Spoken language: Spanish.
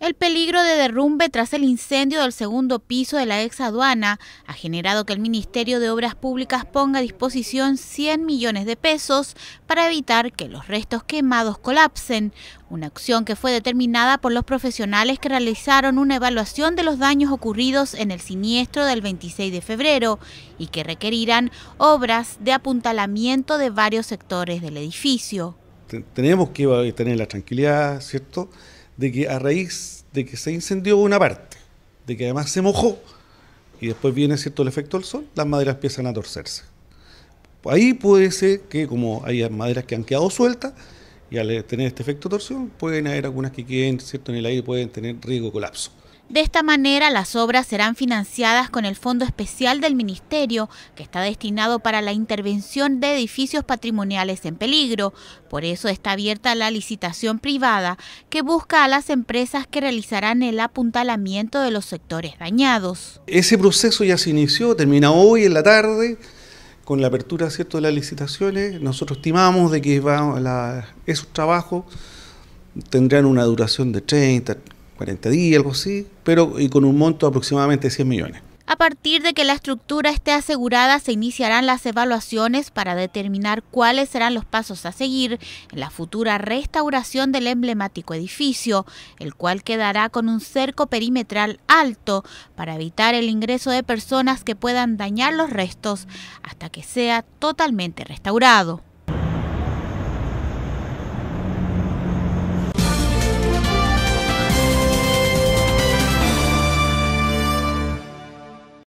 El peligro de derrumbe tras el incendio del segundo piso de la ex aduana ha generado que el Ministerio de Obras Públicas ponga a disposición 100 millones de pesos para evitar que los restos quemados colapsen, una acción que fue determinada por los profesionales que realizaron una evaluación de los daños ocurridos en el siniestro del 26 de febrero y que requerirán obras de apuntalamiento de varios sectores del edificio. Tenemos que tener la tranquilidad, ¿cierto?, de que a raíz de que se incendió una parte, de que además se mojó, y después viene cierto el efecto del sol, las maderas empiezan a torcerse. Ahí puede ser que como hay maderas que han quedado sueltas, y al tener este efecto de torsión, pueden haber algunas que queden cierto en el aire, pueden tener riesgo de colapso. De esta manera, las obras serán financiadas con el Fondo Especial del Ministerio, que está destinado para la intervención de edificios patrimoniales en peligro. Por eso está abierta la licitación privada, que busca a las empresas que realizarán el apuntalamiento de los sectores dañados. Ese proceso ya se inició, termina hoy en la tarde, con la apertura ¿cierto? de las licitaciones. Nosotros estimamos de que esos trabajos tendrán una duración de 30, 40 días, algo así, pero y con un monto de aproximadamente 100 millones. A partir de que la estructura esté asegurada, se iniciarán las evaluaciones para determinar cuáles serán los pasos a seguir en la futura restauración del emblemático edificio, el cual quedará con un cerco perimetral alto para evitar el ingreso de personas que puedan dañar los restos hasta que sea totalmente restaurado.